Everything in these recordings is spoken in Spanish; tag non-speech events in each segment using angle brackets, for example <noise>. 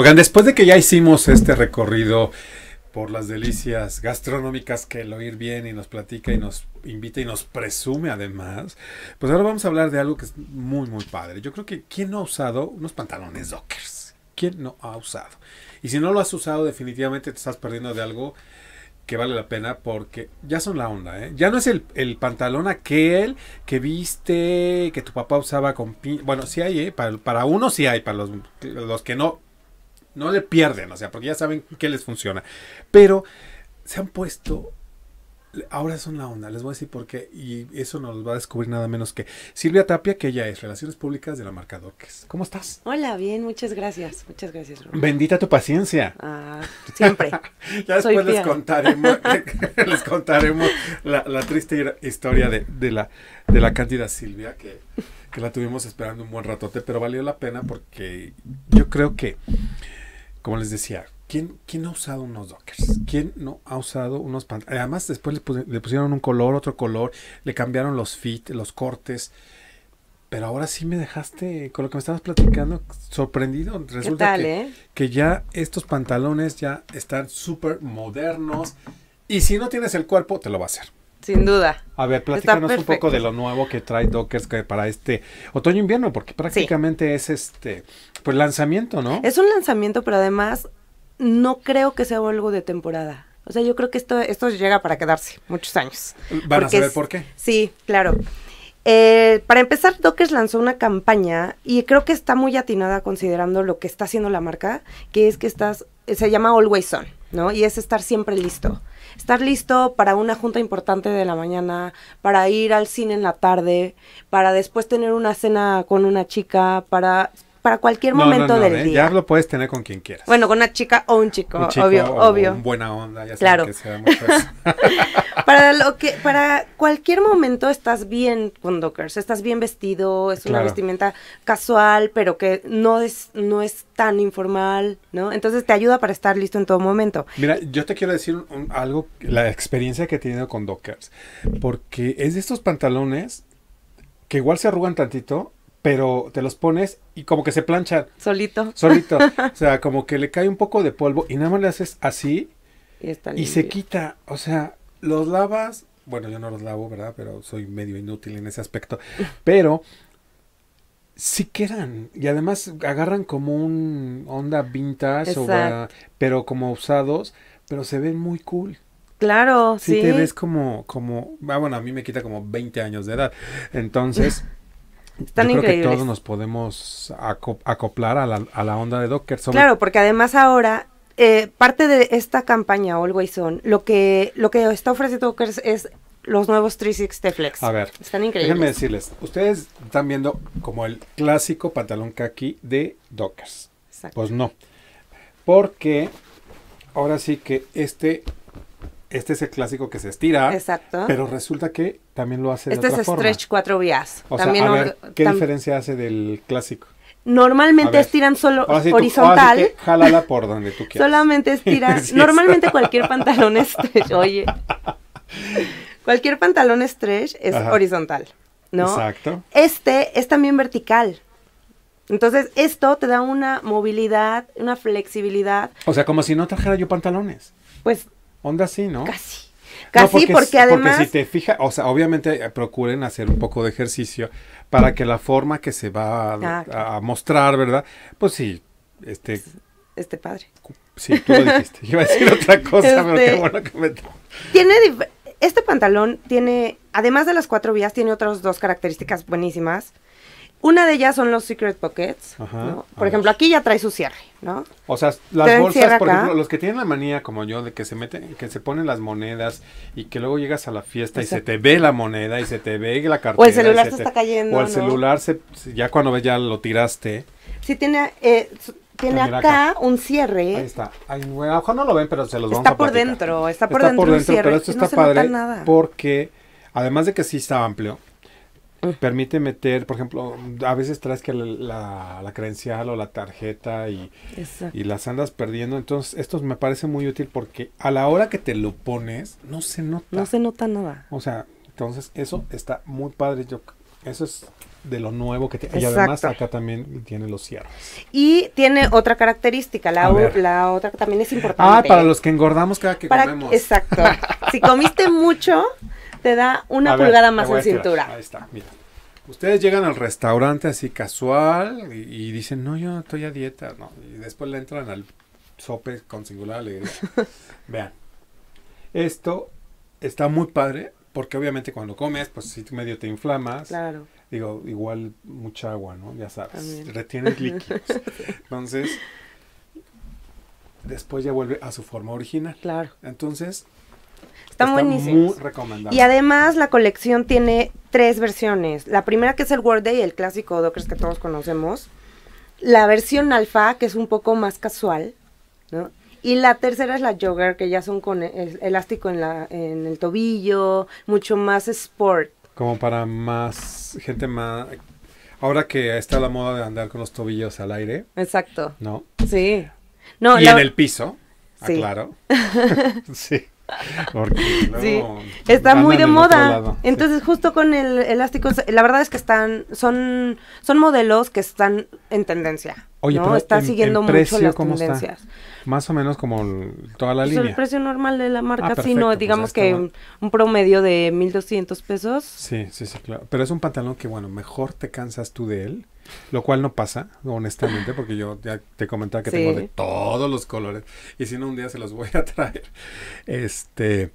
Oigan, después de que ya hicimos este recorrido por las delicias gastronómicas que el oír bien y nos platica y nos invita y nos presume además, pues ahora vamos a hablar de algo que es muy, muy padre. Yo creo que ¿quién no ha usado unos pantalones dockers? ¿Quién no ha usado? Y si no lo has usado, definitivamente te estás perdiendo de algo que vale la pena porque ya son la onda, ¿eh? Ya no es el, pantalón aquel que viste, que tu papá usaba con... Bueno, sí hay, ¿eh? Para, para uno sí hay, para los que no, no le pierden, o sea, porque ya saben qué les funciona. Pero se han puesto ahora son la onda, les voy a decir por qué, y eso nos va a descubrir nada menos que Silvia Tapia, que ella es Relaciones Públicas de la marca Dorques. ¿Cómo estás? Hola, bien, muchas gracias, muchas gracias. Bendita tu paciencia. Ah, siempre. <laughs> ya después les contaremos, <laughs> <laughs> les contaremos la, triste historia de, la, de la cándida Silvia, que, que la tuvimos esperando un buen ratote, pero valió la pena porque yo creo que como les decía, ¿quién, quién ha usado unos dockers? ¿Quién no ha usado unos pantalones? Además, después le, pusieron un color, otro color, le cambiaron los fit, los cortes. Pero ahora sí me dejaste con lo que me estabas platicando sorprendido. Resulta que, eh? que ya estos pantalones ya están súper modernos. Y si no tienes el cuerpo, te lo va a hacer. Sin duda. A ver, platícanos un poco de lo nuevo que trae Dockers para este otoño-invierno, porque prácticamente es este, pues lanzamiento, ¿no? Es un lanzamiento, pero además no creo que sea algo de temporada. O sea, yo creo que esto, esto llega para quedarse muchos años. ¿Van a saber por qué? Sí, claro. Eh, para empezar, Dockers lanzó una campaña y creo que está muy atinada considerando lo que está haciendo la marca, que es que estás se llama Always On, ¿no? Y es estar siempre listo. Estar listo para una junta importante de la mañana, para ir al cine en la tarde, para después tener una cena con una chica, para para cualquier momento del ¿eh? día. Ya lo puedes tener con quien quieras. Bueno, con una chica o un chico, obvio, obvio. buena onda, ya claro. Que seamos <laughs> para lo que, para cualquier momento estás bien con Dockers, estás bien vestido, es una vestimenta casual, pero que no es, no es tan informal, ¿no? Entonces te ayuda para estar listo en todo momento. Mira, yo te quiero decir algo, la experiencia que he tenido con Dockers, porque es de estos pantalones que igual se arrugan tantito pero te los pones y como que se planchan. Solito. Solito. <laughs> o sea, como que le cae un poco de polvo y nada más le haces así y, se quita. O sea, los lavas. Bueno, yo no los lavo, ¿verdad? Pero soy medio inútil en ese aspecto. <laughs> Pero sí quedan. Y además agarran como un onda vintage, o, pero como usados, pero se ven muy cool. Claro, sí. Sí te ves como, como, ah, bueno, a mí me quita como 20 años de edad. Entonces, <laughs> Están Yo creo que todos nos podemos acoplar a la, onda de Docker. Claro, porque además ahora eh, parte de esta campaña Always On, lo que, lo que está ofreciendo Docker es los nuevos 360 Flex. A ver, están increíbles. Déjenme decirles, ustedes están viendo como el clásico pantalón kaki de Dockers. Exacto. Pues no, porque ahora sí que este este es el clásico que se estira. Exacto. Pero resulta que también lo hace de este otra forma. Este es stretch cuatro vías. O sea, ¿qué diferencia hace del clásico? Normalmente estiran solo horizontal. jálala por donde tú quieras. Solamente <laughs> estiran. normalmente cualquier pantalón stretch, oye. <laughs> cualquier pantalón stretch es horizontal, ¿no? Exacto. Este es también vertical. Entonces, esto te da una movilidad, una flexibilidad. O sea, como si no trajera yo pantalones. Pues Onda sí, ¿no? Casi. Casi porque, además. Porque si te fijas, o sea, obviamente eh, procuren hacer un poco de ejercicio para que la forma que se va a, ah, mostrar, ¿verdad? Pues sí, este. Este padre. Sí, tú lo dijiste. iba a decir <laughs> otra cosa, pero qué este, bueno que me. Tiene. Este pantalón tiene, además de las cuatro vías, tiene otras dos características buenísimas. Una de ellas son los Secret Pockets. Ah, por ejemplo, aquí ya trae su cierre, ¿no? O sea, las bolsas, por ejemplo, los que tienen la manía como yo de que se meten, que se ponen las monedas y que luego llegas a la fiesta y se te ve la moneda y se te ve la cartera. O el celular se, está cayendo. O el celular, se, ya cuando ves ya lo tiraste. Sí, tiene, eh, tiene acá, un cierre. Ahí está. Ay, no lo ven, pero se los vamos a por Está por dentro, está por dentro, pero esto está padre porque además de que sí está amplio, permite meter, por ejemplo, a veces traes que la, credencial o la tarjeta y, y, las andas perdiendo. Entonces, esto me parece muy útil porque a la hora que te lo pones, no se nota. No se nota nada. O sea, entonces eso está muy padre. Yo, eso es de lo nuevo que tiene. Y además acá también tiene los cierres. Y tiene otra característica, la, la otra también es ah, importante. Ah, para los que engordamos cada que comemos. Exacto. si comiste <laughs> mucho, te da una pulgada más en cintura. Ahí está, mira. Ustedes llegan al restaurante así casual y, dicen, no, yo estoy a dieta, no. Y después le entran al sope con singular alegría. <laughs> Vean, esto está muy padre porque obviamente cuando comes, pues si medio te inflamas. Claro. Digo, igual mucha agua, ¿no? Ya sabes, retiene retienes <laughs> líquidos. Entonces, después ya vuelve a su forma original. Claro. Entonces, están Está buenísimos. Muy recomendable. Y además la colección tiene tres versiones. La primera que es el Word Day, el clásico Dockers que todos conocemos. La versión alfa, que es un poco más casual, ¿no? Y la tercera es la jogger, que ya son con elástico en, el tobillo, mucho más sport. Como para más gente más Ahora que está la moda de andar con los tobillos al aire. Exacto. ¿No? Sí. No, y en el piso, sí. aclaro. <laughs> sí. <laughs> está muy de moda. Entonces, justo con el elástico, la verdad es que están, son, son modelos que están en tendencia. Oye, ¿no? está siguiendo mucho las tendencias. Más o menos como toda la pues línea, es El precio normal de la marca, ah, sino pues digamos que un, promedio de 1200 pesos. Sí, sí, sí, claro. Pero es un pantalón que, bueno, mejor te cansas tú de él, lo cual no pasa, honestamente, porque yo ya te comentaba que tengo de todos los colores y si no, un día se los voy a <laughs> traer. Este,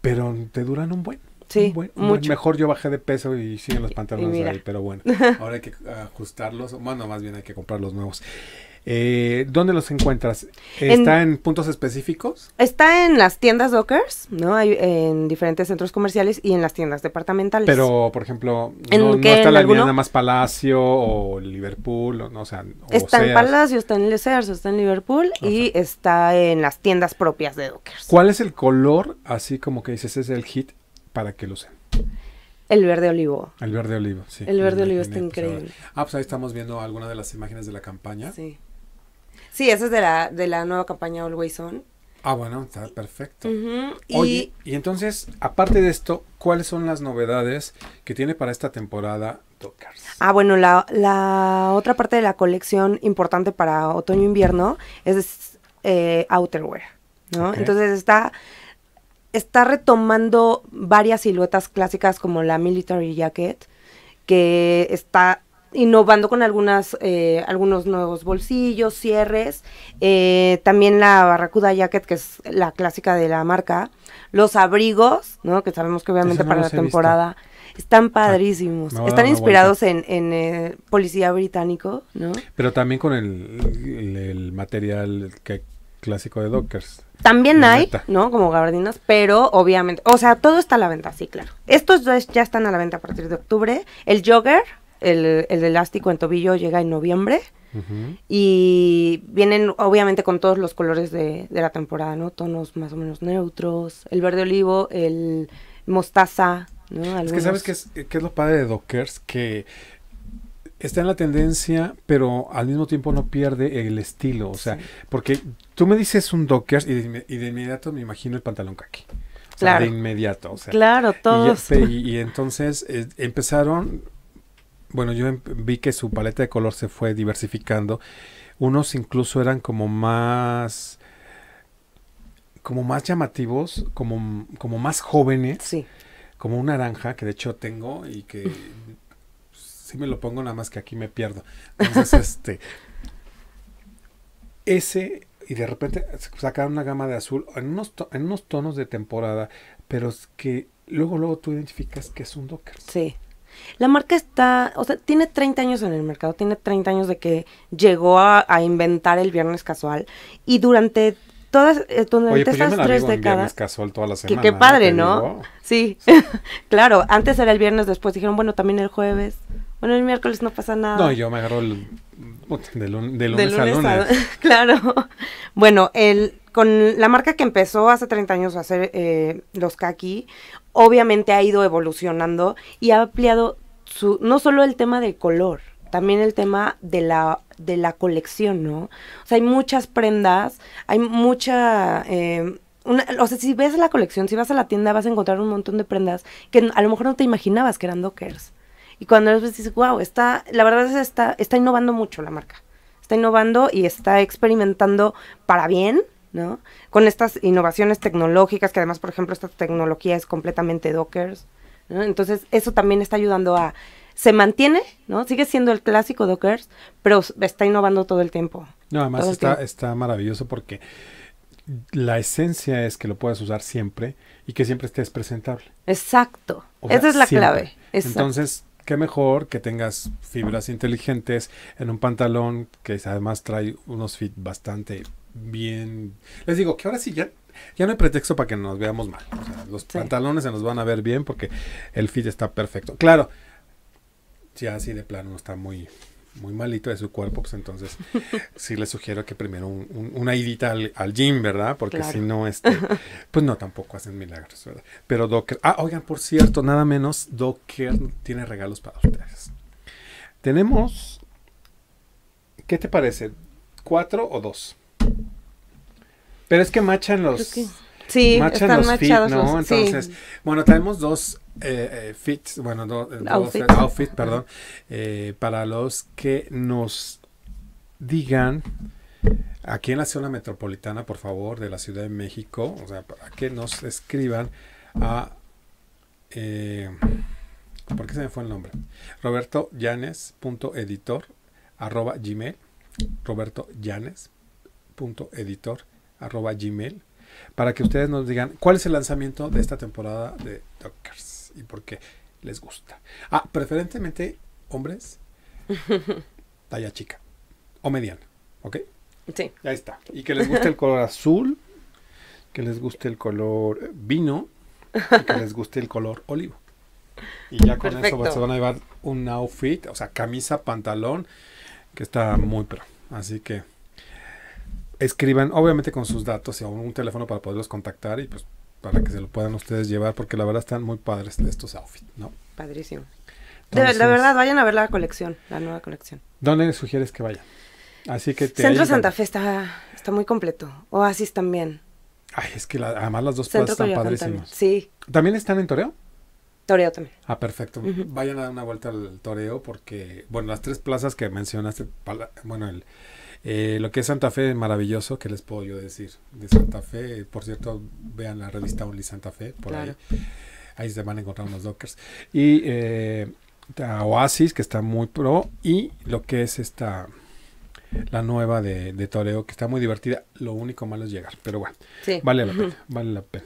pero te duran un buen. Sí, mm, mejor yo bajé de peso y siguen los pantalones ahí, pero bueno, <laughs> ahora hay que ajustarlos, bueno, más bien hay que comprar los nuevos. Eh, ¿Dónde los encuentras? ¿Está en, puntos específicos? Está en las tiendas Dockers, ¿no? Hay, en diferentes centros comerciales y en las tiendas departamentales. Pero, por ejemplo, ¿En no, está en la más Palacio o Liverpool, o, no, o sea, Está en Palacio, está en Lesears, está en Liverpool y está en las tiendas propias de Dockers. ¿Cuál es el color, así como que dices, es el hit para que lo usen? El verde olivo. El verde olivo, sí. El verde olivo está increíble. ah, pues ahí estamos viendo algunas de las imágenes de la campaña. Sí. Sí, esa es de la, de la nueva campaña Always On. Ah, bueno, está perfecto. y... entonces, aparte de esto, ¿cuáles son las novedades que tiene para esta temporada Dockers? Ah, bueno, la, la otra parte de la colección importante para otoño-invierno es, eh, outerwear, ¿no? Entonces está está retomando varias siluetas clásicas como la military jacket, que está innovando con algunas, eh, algunos nuevos bolsillos, cierres, eh, también la Barracuda Jacket, que es la clásica de la marca, los abrigos, ¿no? que sabemos que obviamente para la temporada están ah, padrísimos, están inspirados en, en eh, policía británico, ¿no? Pero también con el, el material que clásico de Dockers. También hay, ¿no? Como gabardinas, pero obviamente, o sea, todo está a la venta, sí, claro. Estos dos ya están a la venta a partir de octubre. El jogger, el, elástico en tobillo, llega en noviembre. Y vienen obviamente con todos los colores de, la temporada, ¿no? Tonos más o menos neutros, el verde olivo, el mostaza, ¿no? Es que sabes que es, que es lo padre de Dockers, que está en la tendencia, pero al mismo tiempo no pierde el estilo. O sea, porque tú me dices un Dockers y de, inmediato me imagino el pantalón caqui, claro. De inmediato. claro, todos. <laughs> Y, entonces eh, empezaron. Bueno, yo em-, vi que su paleta de color se fue diversificando. Unos incluso eran como más como más llamativos, como, como más jóvenes. Sí. Como un naranja que de hecho tengo y que <laughs> si me lo pongo nada más que aquí me pierdo. Entonces, <laughs> este... Ese, y de repente sacaron una gama de azul en unos, tonos de temporada, pero es que luego, luego tú identificas que es un Docker. Sí. La marca está, o sea, tiene 30 años en el mercado, tiene 30 años de que llegó a, inventar el viernes casual y durante todas eh, durante pues tres décadas casual que, padre, ¿no? sí. <laughs> claro, antes era el viernes, después dijeron, bueno, también el jueves. Bueno, el miércoles no pasa nada. No, yo me agarro el, lunes lunes <laughs> claro. Bueno, el, con la marca que empezó hace 30 años a hacer eh, los kaki, obviamente ha ido evolucionando y ha ampliado su, no solo el tema del color, también el tema de la, de la colección, ¿no? O sea, hay muchas prendas, hay mucha... Eh, una, o sea, si ves la colección, si vas a la tienda, vas a encontrar un montón de prendas que a lo mejor no te imaginabas que eran dockers. Y cuando los ves dices, wow, está, la verdad es que está, está innovando mucho la marca. Está innovando y está experimentando para bien, ¿no? Con estas innovaciones tecnológicas, que además, por ejemplo, esta tecnología es completamente Dockers, Entonces, eso también está ayudando a... Se mantiene, ¿no? Sigue siendo el clásico Dockers, pero está innovando todo el tiempo. No, además está, está maravilloso porque la esencia es que lo puedas usar siempre y que siempre estés presentable. Exacto. Esa es la clave. Entonces, qué mejor que tengas fibras inteligentes en un pantalón que además trae unos fit bastante bien. Les digo que ahora sí ya, ya no hay pretexto para que nos veamos mal. los pantalones se nos van a ver bien porque el fit está perfecto. Claro, ya así de plano está muy, muy malito de su cuerpo, pues entonces <laughs> sí les sugiero que primero una idita al, gym, ¿verdad? Porque si no, este, <laughs> pues no, tampoco hacen milagros, ¿verdad? Pero Docker, ah, oigan, por cierto, nada menos, Docker tiene regalos para ustedes. Tenemos, ¿qué te parece? ¿Cuatro o dos? Pero es que machan los... Sí, están machados ¿no? Entonces, bueno, tenemos dos eh, eh, fits, bueno, eh, dos outfits, perdón, para los que nos digan aquí en la zona metropolitana, por favor, de la Ciudad de México, o sea, para que nos escriban a ¿Por qué se me fue el nombre? Roberto editor arroba gmail. Roberto arroba gmail para que ustedes nos digan cuál es el lanzamiento de esta temporada de Dockers y por qué les gusta. Ah, preferentemente hombres, <laughs> talla chica o mediana, ¿ok? Sí. Ahí está. Y que les guste el color <laughs> azul, que les guste el color vino y que les guste el color olivo. Y ya con eso se van a llevar un outfit, o sea, camisa, pantalón, que está muy pro. Así que escriban, obviamente con sus datos y un teléfono para poderlos contactar y pues para que se lo puedan ustedes llevar, porque la verdad están muy padres estos outfits, ¿no? Padrísimo. La de, verdad, vayan a ver la colección, la nueva colección. ¿Dónde sugieres que vayan? Así que Centro Santa Fe está, está muy completo. Oasis también. Ay, es que además las dos plazas están padrísimas. Sí. ¿También están en Toreo? Toreo también. Ah, perfecto. Vayan a dar una vuelta al Toreo porque, bueno, las tres plazas que mencionaste, bueno, el, eh, lo que es Santa Fe es maravilloso, ¿qué les puedo yo decir? De Santa Fe, por cierto, vean la revista Only Santa Fe, por ahí. se van a encontrar unos dockers. Y eh, Oasis, que está muy pro, y lo que es esta la nueva de, de, Toreo, que está muy divertida. Lo único malo es llegar, pero bueno, vale la pena, vale la pena.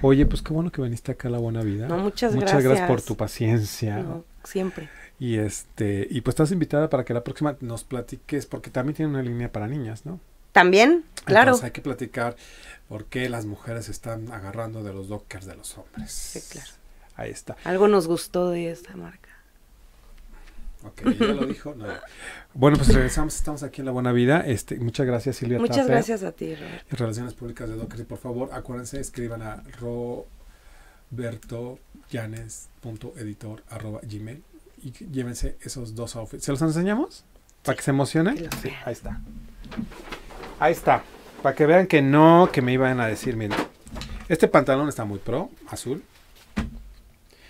Oye, pues qué bueno que viniste acá a La Buena Vida. muchas, gracias. Muchas gracias por tu paciencia. siempre. Y este, y pues estás invitada para que la próxima nos platiques, porque también tiene una línea para niñas, ¿no? También, claro. Entonces hay que platicar por qué las mujeres están agarrando de los dockers de los hombres. Sí, claro. Ahí está. Algo nos gustó de esta marca. Ok, ya lo dijo. Bueno, pues regresamos, estamos aquí en La Buena Vida. Este, muchas gracias, Silvia. Muchas gracias a ti, Robert. Relaciones Públicas de Dockers. Y por favor, acuérdense, escriban a gmail y llévense esos dos outfits. ¿Se los enseñamos? Para que se emocionen. Sí, ahí está. Ahí está. Para que vean que no, que me iban a decir, miren. Este pantalón está muy pro, azul.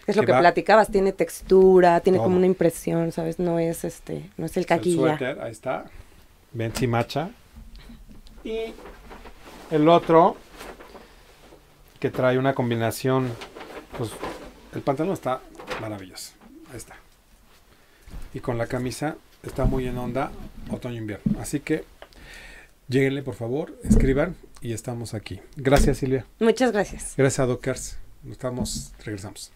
Es lo que, platicabas, tiene textura, tiene como una impresión, ¿sabes? No es este, no es el caquilla. El ahí está. Ven si macha. Y el otro que trae una combinación, pues el pantalón está maravilloso. Ahí está y con la camisa está muy en onda otoño-invierno. Así que lleguenle por favor, escriban y estamos aquí. Gracias, Silvia. Muchas gracias. Gracias a Nos Estamos, regresamos.